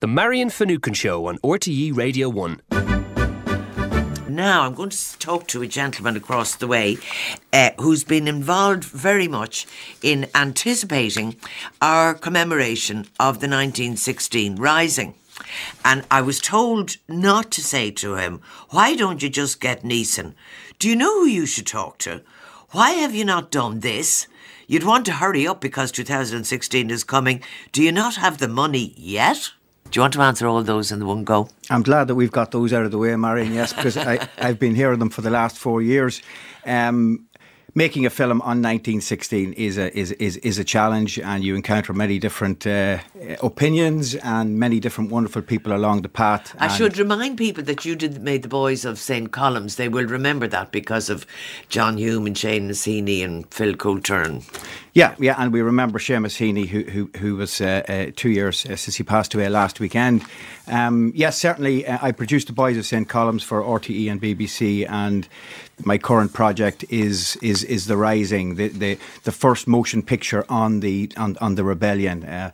The Marion Finucane Show on RTE Radio 1. Now, I'm going to talk to a gentleman across the way uh, who's been involved very much in anticipating our commemoration of the 1916 Rising. And I was told not to say to him, Why don't you just get Neeson? Do you know who you should talk to? Why have you not done this? You'd want to hurry up because 2016 is coming. Do you not have the money yet? Do you want to answer all those in one go? I'm glad that we've got those out of the way, Marion, yes, because I, I've been hearing them for the last four years. Um, making a film on 1916 is a is is is a challenge, and you encounter many different uh, opinions and many different wonderful people along the path. I should remind people that you did made the boys of St Columns. They will remember that because of John Hume and Shane Massini and Phil Coulter. And yeah, yeah, and we remember Seamus Heaney, who who, who was uh, uh, two years uh, since he passed away last weekend. Um, yes, certainly, uh, I produced the Boys of St Columns for RTE and BBC, and my current project is is is the Rising, the the, the first motion picture on the on, on the rebellion. Uh,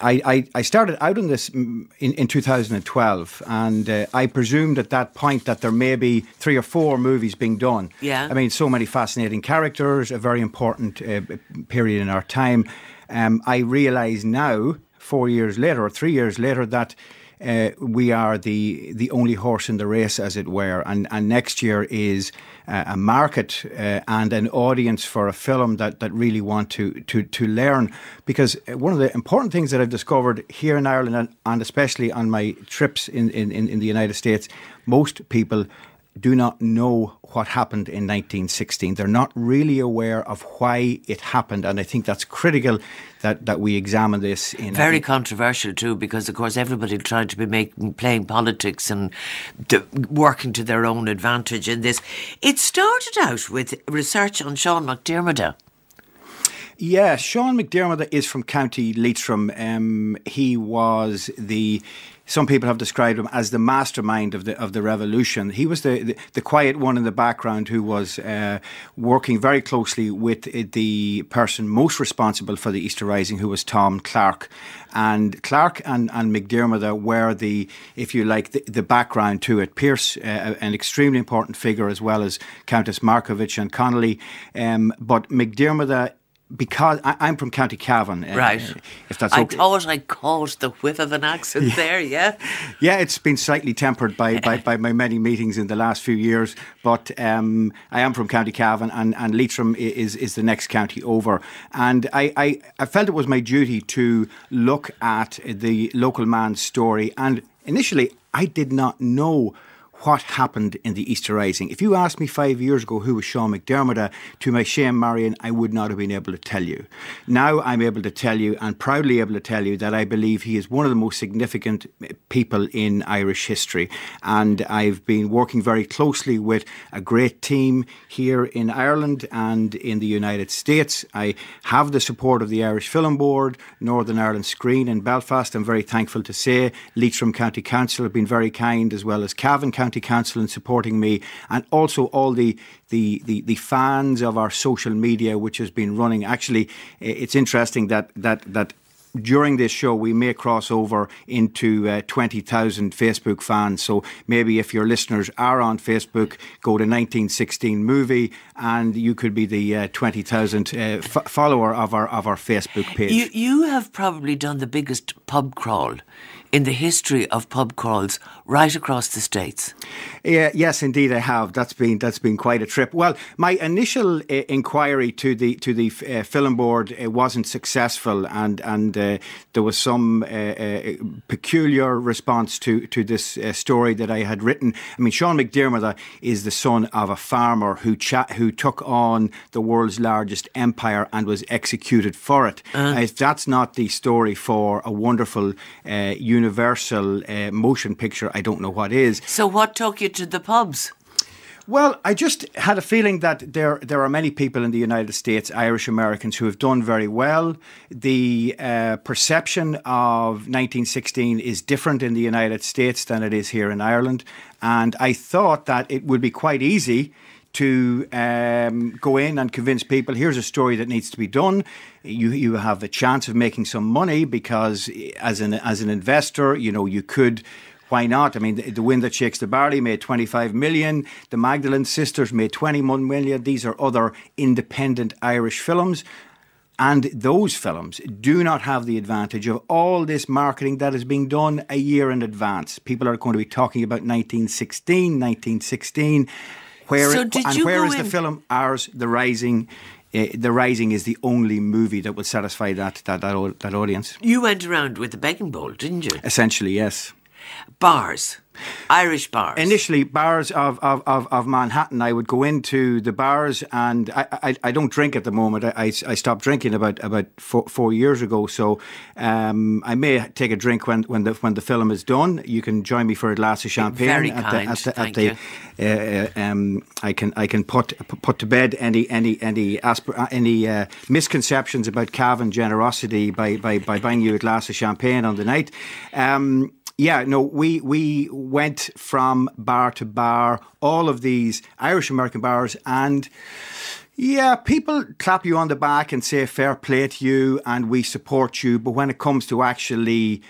I, I, I started out on this mm, in in 2012, and uh, I presumed at that point that there may be three or four movies being done. Yeah, I mean, so many fascinating characters, a very important period in our time. Um, I realise now, four years later or three years later, that uh, we are the the only horse in the race, as it were. And and next year is uh, a market uh, and an audience for a film that that really want to to to learn. Because uh, one of the important things that I've discovered here in Ireland and, and especially on my trips in, in, in the United States, most people do not know what happened in 1916. They're not really aware of why it happened. And I think that's critical that, that we examine this. In Very controversial, too, because, of course, everybody tried to be making, playing politics and d- working to their own advantage in this. It started out with research on Sean McDermott yeah, Sean McDermott is from County Leitrim. Um, he was the some people have described him as the mastermind of the of the revolution. He was the the, the quiet one in the background who was uh, working very closely with uh, the person most responsible for the Easter Rising, who was Tom Clark. And Clark and, and McDermott were the, if you like, the, the background to it. Pierce, uh, uh an extremely important figure, as well as Countess Markovic and Connolly. Um, but McDermott because I, am from County Cavan. Right. If that's okay. I totally caused the whiff of an accent yeah. there, yeah. Yeah, it's been slightly tempered by, by, by, my many meetings in the last few years, but um, I am from County Cavan and, and Leitrim is, is the next county over. And I, I, I felt it was my duty to look at the local man's story. And initially, I did not know what happened in the Easter Rising. If you asked me five years ago who was Sean McDermott, to my shame, Marion, I would not have been able to tell you. Now I'm able to tell you and proudly able to tell you that I believe he is one of the most significant people in Irish history. And I've been working very closely with a great team here in Ireland and in the United States. I have the support of the Irish Film Board, Northern Ireland Screen in Belfast. I'm very thankful to say Leitrim County Council have been very kind, as well as Cavan County. County Council in supporting me, and also all the the, the, the fans of our social media, which has been running. Actually, it's interesting that that that during this show, we may cross over into uh, 20,000 Facebook fans. So maybe if your listeners are on Facebook, go to 1916 Movie and you could be the uh, 20,000 uh, follower of our, of our Facebook page. You, you have probably done the biggest pub crawl in the history of pub crawls right across the states. Yeah, yes, indeed, I have. That's been that's been quite a trip. Well, my initial uh, inquiry to the to the uh, film board uh, wasn't successful, and and uh, there was some uh, peculiar response to to this story that I had written. I mean, Sean McDermott is the son of a farmer who cha- who took on the world's largest empire and was executed for it. if that's not the story for a wonderful uh, universal uh, motion picture, I don't know what is. So, what took you to the pubs? Well, I just had a feeling that there there are many people in the United States, Irish Americans, who have done very well. The uh, perception of 1916 is different in the United States than it is here in Ireland, and I thought that it would be quite easy to um, go in and convince people here's a story that needs to be done. You you have a chance of making some money because as an as an investor, you know you could. Why not? I mean, the, the Wind That Shakes the Barley made 25 million. The Magdalene Sisters made 21 million. These are other independent Irish films. And those films do not have the advantage of all this marketing that is being done a year in advance. People are going to be talking about 1916, 1916, where so it, and where is in? the film ours? The Rising. Uh, the Rising is the only movie that would satisfy that that that, that audience. You went around with the begging bowl, didn't you? Essentially, yes. Bars. Irish bars. Initially, bars of, of, of, of, Manhattan. I would go into the bars, and I, I, I don't drink at the moment. I, I, I, stopped drinking about about four, four years ago. So um, I may take a drink when, when the when the film is done. You can join me for a glass of champagne. Very at kind. The, at the, Thank at the, uh, um, I can I can put put to bed any any any aspir- uh, any uh, misconceptions about Calvin generosity by, by, by buying you a glass of champagne on the night. Um, yeah, no, we we went from bar to bar, all of these Irish American bars, and yeah, people clap you on the back and say fair play to you, and we support you. But when it comes to actually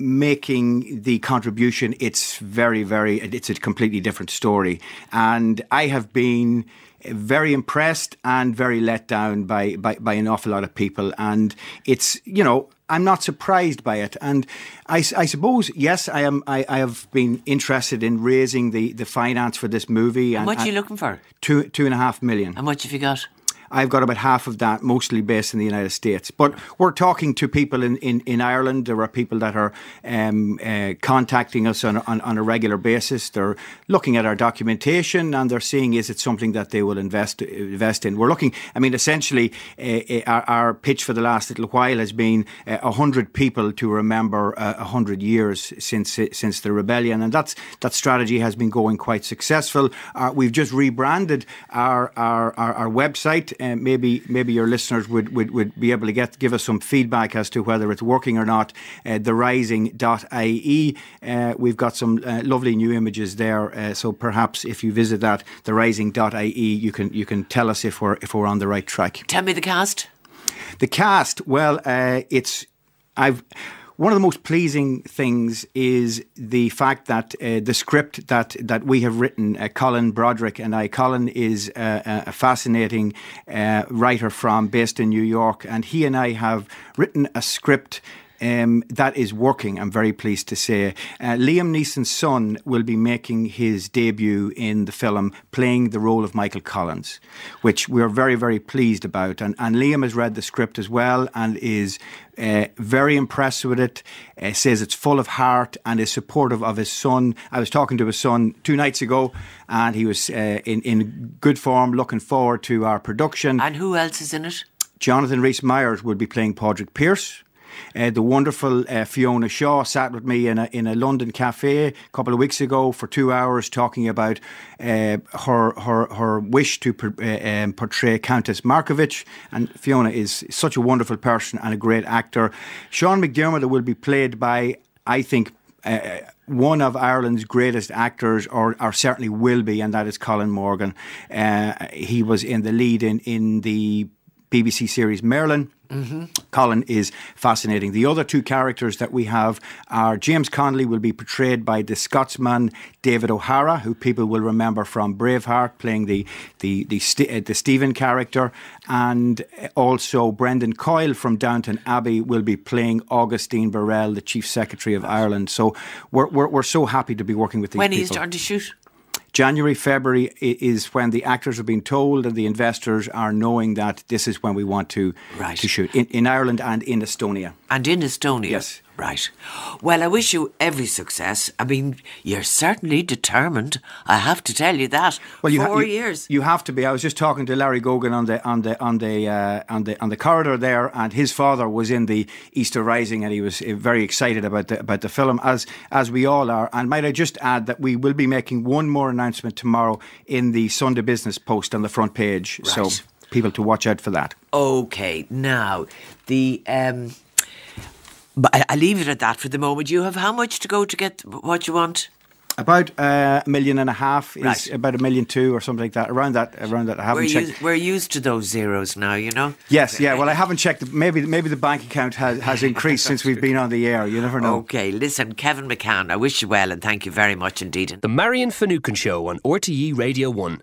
making the contribution, it's very, very, it's a completely different story. And I have been very impressed and very let down by, by, by an awful lot of people. And it's, you know, I'm not surprised by it. And I, I suppose, yes, I am. I, I, have been interested in raising the, the finance for this movie. And, are you looking for? Two two and a half million. How much have you got? I've got about half of that, mostly based in the United States. But we're talking to people in, in, in Ireland. There are people that are um, uh, contacting us on, on, on, a regular basis. They're looking at our documentation and they're seeing is it something that they will invest invest in. We're looking. I mean, essentially, uh, uh our, our, pitch for the last little while has been uh, hundred people to remember uh, hundred years since since the rebellion, and that's that strategy has been going quite successful. Uh, we've just rebranded our our, our, our website maybe maybe your listeners would, would, would be able to get give us some feedback as to whether it's working or not. Uh, therising.ie. Uh, we've got some uh, lovely new images there, uh, so perhaps if you visit that therising.ie, you can you can tell us if we're if we're on the right track. Tell me the cast. The cast. Well, uh, it's I've. One of the most pleasing things is the fact that uh, the script that, that we have written, uh, Colin Broderick and I, Colin is uh, a fascinating uh, writer from based in New York, and he and I have written a script um, that is working, I'm very pleased to say. Uh, Liam Neeson's son will be making his debut in the film, playing the role of Michael Collins, which we're very, very pleased about. And, and Liam has read the script as well and is uh, very impressed with it, uh, says it's full of heart and is supportive of his son. I was talking to his son two nights ago and he was uh, in, in good form, looking forward to our production. And who else is in it? Jonathan Rhys Myers will be playing Padraig Pierce. Uh, the wonderful uh, Fiona Shaw sat with me in a, in a London cafe a couple of weeks ago for two hours talking about uh, her, her, her wish to per, uh, um, portray Countess Markovic. And Fiona is such a wonderful person and a great actor. Sean McDermott will be played by, I think, uh, uh, one of Ireland's greatest actors, or, or, certainly will be, and that is Colin Morgan. Uh, he was in the lead in, in the BBC series Merlin. Mm-hmm. Colin is fascinating. The other two characters that we have are James Connolly will be portrayed by the Scotsman David O'Hara, who people will remember from Braveheart, playing the the the, St- uh, the Stephen character, and also Brendan Coyle from Downton Abbey will be playing Augustine Burrell, the Chief Secretary of Ireland. So we're we're, we're so happy to be working with these. When people. he starting to shoot? January, February is when the actors are being told and the investors are knowing that this is when we want to, right. to shoot in, in Ireland and in Estonia. And in Estonia. Yes. Right. Well, I wish you every success. I mean, you're certainly determined. I have to tell you that. Well, you four you, years. You have to be. I was just talking to Larry Gogan on the on the on the uh, on the on the corridor there, and his father was in the Easter Rising, and he was uh, very excited about the about the film, as as we all are. And might I just add that we will be making one more announcement tomorrow in the Sunday Business Post on the front page. Right. So people to watch out for that. Okay. Now the. Um but I, I leave it at that for the moment. You have how much to go to get what you want? About uh, a million and a half is right. about a million two or something like that. Around that, around that. I haven't we're checked. Used, we're used to those zeros now, you know. Yes, yeah. Well, I haven't checked. maybe, maybe the bank account has, has increased since we've been on the air. You never know. Okay, listen, Kevin McCann. I wish you well and thank you very much indeed. The Marion Finucane Show on RTE Radio One.